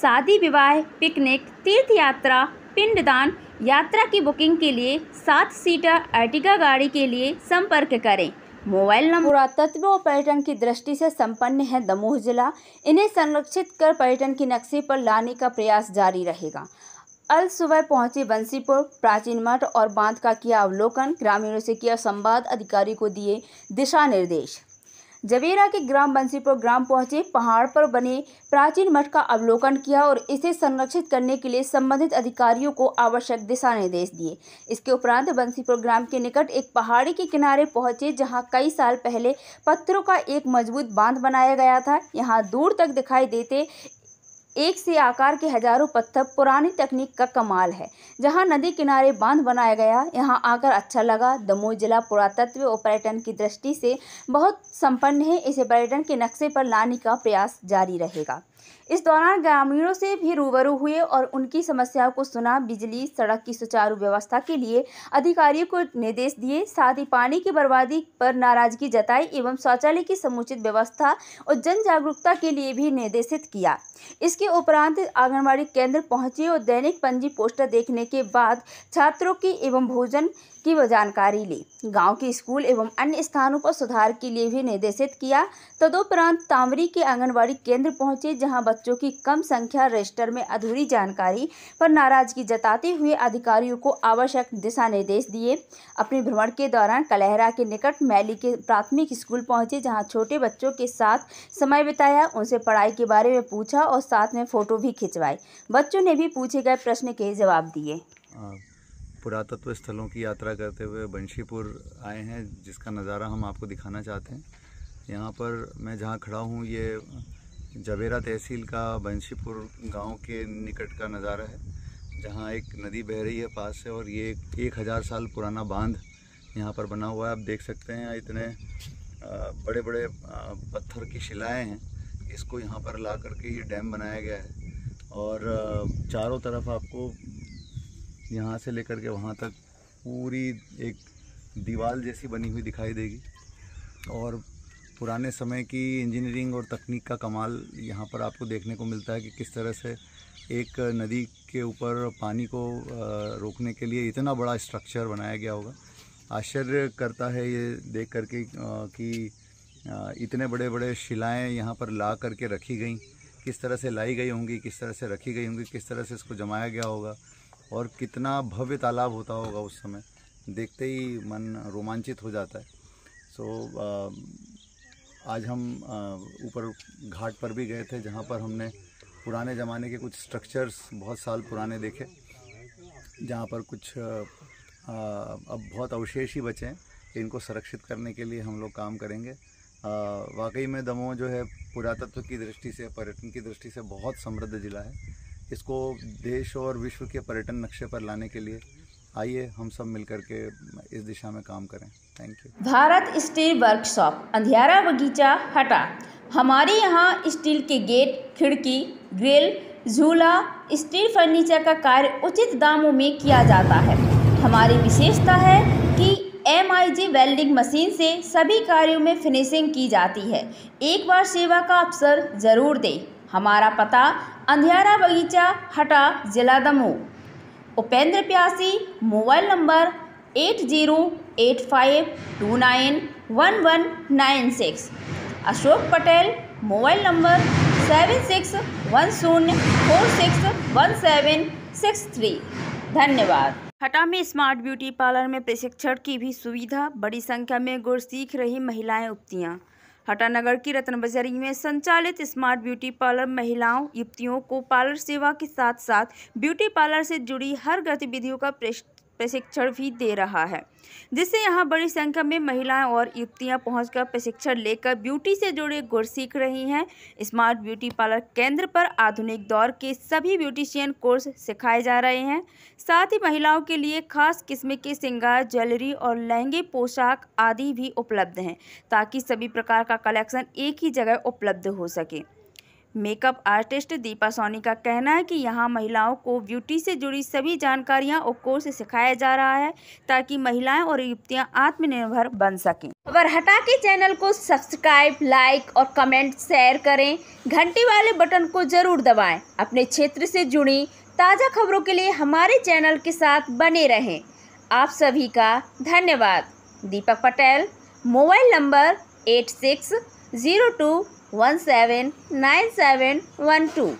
शादी विवाह पिकनिक तीर्थ यात्रा पिंडदान यात्रा की बुकिंग के लिए सात सीटर अर्टिका गाड़ी के लिए संपर्क करें मोबाइल नंबर पुरातत्व और पर्यटन की दृष्टि से संपन्न है दमोह जिला इन्हें संरक्षित कर पर्यटन की नक्शे पर लाने का प्रयास जारी रहेगा अल सुबह पहुंचे बंसीपुर प्राचीन मठ और बांध का किया अवलोकन ग्रामीणों से किया संवाद अधिकारी को दिए दिशा निर्देश जवेरा के ग्राम बंसीपुर ग्राम पहुंचे पहाड़ पर बने प्राचीन मठ का अवलोकन किया और इसे संरक्षित करने के लिए संबंधित अधिकारियों को आवश्यक दिशा निर्देश दिए इसके उपरांत बंसीपुर ग्राम के निकट एक पहाड़ी के किनारे पहुंचे जहां कई साल पहले पत्थरों का एक मजबूत बांध बनाया गया था यहां दूर तक दिखाई देते एक से आकार के हजारों पत्थर पुरानी तकनीक का कमाल है जहां नदी किनारे बांध बनाया गया यहां आकर अच्छा लगा दमोह जिला पुरातत्व और पर्यटन की दृष्टि से बहुत संपन्न है इसे पर्यटन के नक्शे पर लाने का प्रयास जारी रहेगा इस दौरान ग्रामीणों से भी रूबरू हुए और उनकी समस्याओं को सुना बिजली सड़क की सुचारू व्यवस्था के लिए अधिकारियों को निर्देश दिए साथ ही पानी की बर्बादी पर नाराजगी जताई एवं शौचालय की समुचित व्यवस्था और जन जागरूकता के लिए भी निर्देशित किया इसके उपरांत आंगनबाड़ी केंद्र पहुंचे और दैनिक पंजी पोस्टर देखने के बाद छात्रों की एवं भोजन की जानकारी ली गांव के स्कूल एवं अन्य स्थानों पर सुधार के लिए भी निर्देशित किया तदुपरांत तांवरी के आंगनबाड़ी केंद्र पहुंचे जहां बच्चों की कम संख्या रजिस्टर में अधूरी जानकारी पर नाराजगी जताते हुए अधिकारियों को आवश्यक दिशा निर्देश दिए अपने भ्रमण के दौरान कलहरा के निकट मैली के प्राथमिक स्कूल पहुंचे जहां छोटे बच्चों के साथ समय बिताया उनसे पढ़ाई के बारे में पूछा और साथ में फ़ोटो भी खिंचवाए बच्चों ने भी पूछे गए प्रश्न के जवाब दिए पुरातत्व स्थलों की यात्रा करते हुए बंशीपुर आए हैं जिसका नज़ारा हम आपको दिखाना चाहते हैं यहाँ पर मैं जहाँ खड़ा हूँ ये जबेरा तहसील का बंशीपुर गांव के निकट का नज़ारा है जहां एक नदी बह रही है पास से और ये एक हज़ार साल पुराना बांध यहां पर बना हुआ है आप देख सकते हैं इतने बड़े बड़े पत्थर की शिलाएं हैं इसको यहां पर ला करके ये डैम बनाया गया है और चारों तरफ आपको यहाँ से लेकर के वहाँ तक पूरी एक दीवार जैसी बनी हुई दिखाई देगी और पुराने समय की इंजीनियरिंग और तकनीक का कमाल यहाँ पर आपको देखने को मिलता है कि किस तरह से एक नदी के ऊपर पानी को रोकने के लिए इतना बड़ा स्ट्रक्चर बनाया गया होगा आश्चर्य करता है ये देख करके कि इतने बड़े बड़े शिलाएँ यहाँ पर ला करके रखी गई किस तरह से लाई गई होंगी किस तरह से रखी गई होंगी किस तरह से इसको जमाया गया होगा और कितना भव्य तालाब होता होगा उस समय देखते ही मन रोमांचित हो जाता है सो so, आज हम ऊपर घाट पर भी गए थे जहाँ पर हमने पुराने ज़माने के कुछ स्ट्रक्चर्स बहुत साल पुराने देखे जहाँ पर कुछ अब बहुत अवशेष ही बचे हैं इनको संरक्षित करने के लिए हम लोग काम करेंगे वाकई में दमोह जो है पुरातत्व की दृष्टि से पर्यटन की दृष्टि से बहुत समृद्ध ज़िला है इसको देश और विश्व के पर्यटन नक्शे पर लाने के लिए आइए हम सब मिलकर के इस दिशा में काम करें thank you Bharat steel workshop Andhera Bagicha हटा हमारे यहाँ स्टील के गेट खिड़की ग्रिल झूला स्टील फर्नीचर का कार्य उचित दामों में किया जाता है हमारी विशेषता है कि M I G welding machine से सभी कार्यों में फिनिशिंग की जाती है एक बार सेवा का अवसर ज़रूर दें हमारा पता अंधेरा बगीचा हटा जिला Damoh Upendra Pyasi mobile number eight zero eight five two nine one one nine six Ashok Patel mobile number seven six one शून्य four six one seven six three धन्यवाद हटा में स्मार्ट ब्यूटी पार्लर में प्रशिक्षण की भी सुविधा बड़ी संख्या में गुर सीख रही महिलाएं उपतियाँ हटानगर की रत्न बजरी में संचालित स्मार्ट ब्यूटी पार्लर महिलाओं युवतियों को पार्लर सेवा के साथ साथ ब्यूटी पार्लर से जुड़ी हर गतिविधियों का प्रशिक्षण भी दे रहा है जिससे यहाँ बड़ी संख्या में महिलाएं और युवतियां पहुंचकर प्रशिक्षण लेकर ब्यूटी से जुड़े गुर सीख रही हैं स्मार्ट ब्यूटी पार्लर केंद्र पर आधुनिक दौर के सभी ब्यूटिशियन कोर्स सिखाए जा रहे हैं साथ ही महिलाओं के लिए खास किस्म के सिंगार ज्वेलरी और लहंगे पोशाक आदि भी उपलब्ध हैं ताकि सभी प्रकार का कलेक्शन एक ही जगह उपलब्ध हो सके मेकअप आर्टिस्ट दीपा सोनी का कहना है कि यहाँ महिलाओं को ब्यूटी से जुड़ी सभी जानकारियाँ और कोर्स सिखाया जा रहा है ताकि महिलाएं और युवतियां आत्मनिर्भर बन सकें अगर हटा के चैनल को सब्सक्राइब लाइक और कमेंट शेयर करें घंटी वाले बटन को जरूर दबाएं अपने क्षेत्र से जुड़ी ताज़ा खबरों के लिए हमारे चैनल के साथ बने रहें आप सभी का धन्यवाद Deepak Patel mobile number eight six zero two one seven nine seven one two.